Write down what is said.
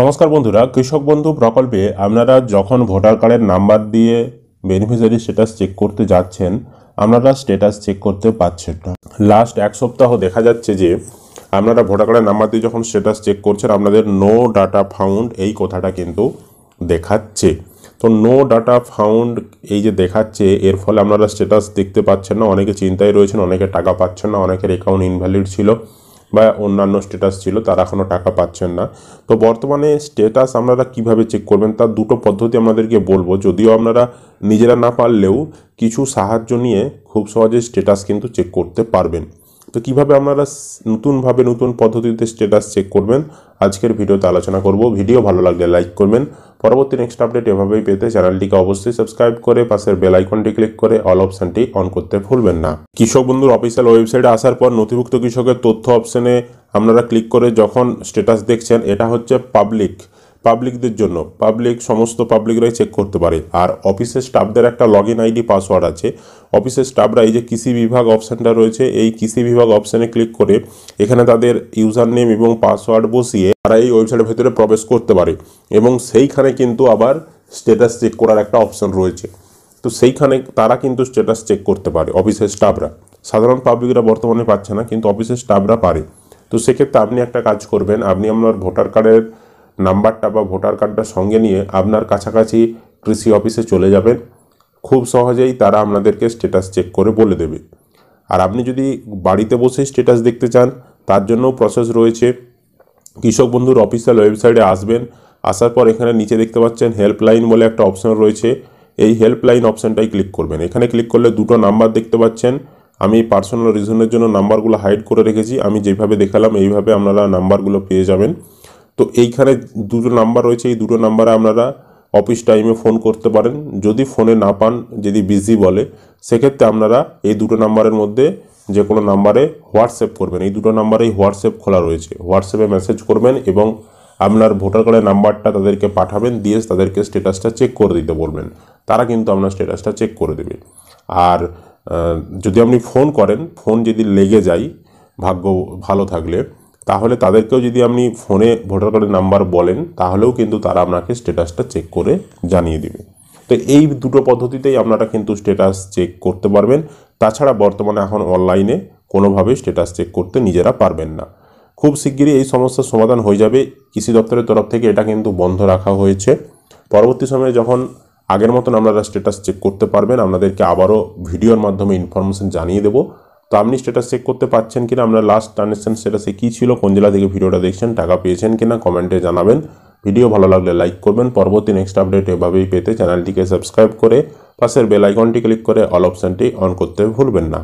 নমস্কার বন্ধুরা কৃষক বন্ধু প্রকল্পে আপনারা যখন ভোটার কার্ডের নাম্বার দিয়ে বেনিফিশিয়ারি স্টেটাস চেক করতে যাচ্ছেন আপনারা স্টেটাস চেক করতে পারছেন না লাস্ট এক সপ্তাহ দেখা যাচ্ছে যে আপনারা ভোটার কার্ডের নাম্বার দিয়ে যখন স্ট্যাটাস চেক করছেন আপনাদের নো ডাটা ফাউন্ড এই কথাটা কিন্তু দেখাচ্ছে তো নো ডাটা ফাউন্ড এই যে দেখাচ্ছে এর ফলে আপনারা স্ট্যাটাস দেখতে পাচ্ছেন না অনেকে চিন্তায় রয়েছেন অনেকে টাকা পাচ্ছেন না অনেকের অ্যাকাউন্ট ইনভ্যালিড ছিল বা অন্যান্য স্ট্যাটাস ছিল তারা এখনও টাকা পাচ্ছেন না তো বর্তমানে স্ট্যাটাস আপনারা কিভাবে চেক করবেন তার দুটো পদ্ধতি আপনাদেরকে বলবো যদিও আপনারা নিজেরা না পারলেও কিছু সাহায্য নিয়ে খুব সহজে স্ট্যাটাস কিন্তু চেক করতে পারবেন তো কিভাবে আপনারা নতুনভাবে নতুন পদ্ধতিতে স্ট্যাটাস চেক করবেন আজকের ভিডিওতে আলোচনা করব ভিডিও ভালো লাগলে লাইক করবেন পরবর্তী নেক্সট আপডেট এভাবেই পেতে চ্যানেলটিকে অবশ্যই সাবস্ক্রাইব করে পাশের বেল আইকনটি ক্লিক করে অল অপশনটি অন করতে ভুলবেন না কৃষক বন্ধুর অফিসিয়াল ওয়েবসাইটে আসার পর নথিভুক্ত কৃষকের তথ্য অপশানে আপনারা ক্লিক করে যখন স্ট্যাটাস দেখছেন এটা হচ্ছে পাবলিক পাবলিকদের জন্য পাবলিক সমস্ত পাবলিকরাই চেক করতে পারে আর অফিসের স্টাফদের একটা লগ ইন আইডি পাসওয়ার্ড আছে অফিসের স্টাফরা এই যে কৃষি বিভাগ অপশানটা রয়েছে এই কৃষি বিভাগ অপশানে ক্লিক করে এখানে তাদের ইউজার নেম এবং পাসওয়ার্ড বসিয়ে তারা এই ওয়েবসাইটের ভেতরে প্রবেশ করতে পারে এবং সেইখানে কিন্তু আবার স্টেটাস চেক করার একটা অপশান রয়েছে তো সেইখানে তারা কিন্তু স্টেটাস চেক করতে পারে অফিসের স্টাফরা সাধারণ পাবলিকরা বর্তমানে পাচ্ছে না কিন্তু অফিসের স্টাফরা পারে তো সেক্ষেত্রে আপনি একটা কাজ করবেন আপনি আপনার ভোটার কার্ডের নাম্বারটা বা ভোটার কার্ডটা সঙ্গে নিয়ে আপনার কাছাকাছি কৃষি অফিসে চলে যাবেন খুব সহজেই তারা আপনাদেরকে স্টেটাস চেক করে বলে দেবে আর আপনি যদি বাড়িতে বসে স্টেটাস দেখতে চান তার জন্যও প্রসেস রয়েছে কৃষক বন্ধুর অফিসিয়াল ওয়েবসাইটে আসবেন আসার পর এখানে নিচে দেখতে পাচ্ছেন হেল্পলাইন বলে একটা অপশন রয়েছে এই হেল্পলাইন অপশানটাই ক্লিক করবেন এখানে ক্লিক করলে দুটো নাম্বার দেখতে পাচ্ছেন আমি পার্সোনাল রিজনের জন্য নাম্বারগুলো হাইড করে রেখেছি আমি যেভাবে দেখালাম এইভাবে আপনারা নাম্বারগুলো পেয়ে যাবেন তো এইখানে দুটো নাম্বার রয়েছে এই দুটো নাম্বারে আপনারা অফিস টাইমে ফোন করতে পারেন যদি ফোনে না পান যদি বিজি বলে সেক্ষেত্রে আপনারা এই দুটো নাম্বারের মধ্যে যে কোনো নাম্বারে হোয়াটসঅ্যাপ করবেন এই দুটো নাম্বারেই হোয়াটসঅ্যাপ খোলা রয়েছে হোয়াটসঅ্যাপে মেসেজ করবেন এবং আপনার ভোটার কার্ডের নাম্বারটা তাদেরকে পাঠাবেন দিয়ে তাদেরকে স্ট্যাটাসটা চেক করে দিতে বলবেন তারা কিন্তু আপনার স্ট্যাটাসটা চেক করে দেবে আর যদি আপনি ফোন করেন ফোন যদি লেগে যায় ভাগ্য ভালো থাকলে তাহলে তাদেরকেও যদি আপনি ফোনে ভোটার কার্ডের নাম্বার বলেন তাহলেও কিন্তু তারা আপনাকে স্ট্যাটাসটা চেক করে জানিয়ে দেবে তো এই দুটো পদ্ধতিতেই আপনারা কিন্তু স্ট্যাটাস চেক করতে পারবেন তাছাড়া বর্তমানে এখন অনলাইনে কোনোভাবে স্ট্যাটাস চেক করতে নিজেরা পারবেন না খুব শিগগিরই এই সমস্যার সমাধান হয়ে যাবে কৃষি দপ্তরের তরফ থেকে এটা কিন্তু বন্ধ রাখা হয়েছে পরবর্তী সময়ে যখন আগের মতন আপনারা স্ট্যাটাস চেক করতে পারবেন আপনাদেরকে আবারও ভিডিওর মাধ্যমে ইনফরমেশন জানিয়ে দেবো তো আপনি স্ট্যাটাস চেক করতে পাচ্ছেন কিনা আপনার লাস্ট ট্রানজ্যাকশন স্ট্যাটাসে কী ছিল কোন জেলা থেকে ভিডিওটা দেখছেন টাকা পেয়েছেন কিনা কমেন্টে জানাবেন ভিডিও ভালো লাগলে লাইক করবেন পরবর্তী নেক্সট আপডেট এভাবেই পেতে চ্যানেলটিকে সাবস্ক্রাইব করে পাশের বেল আইকনটি ক্লিক করে অল অপশানটি অন করতে ভুলবেন না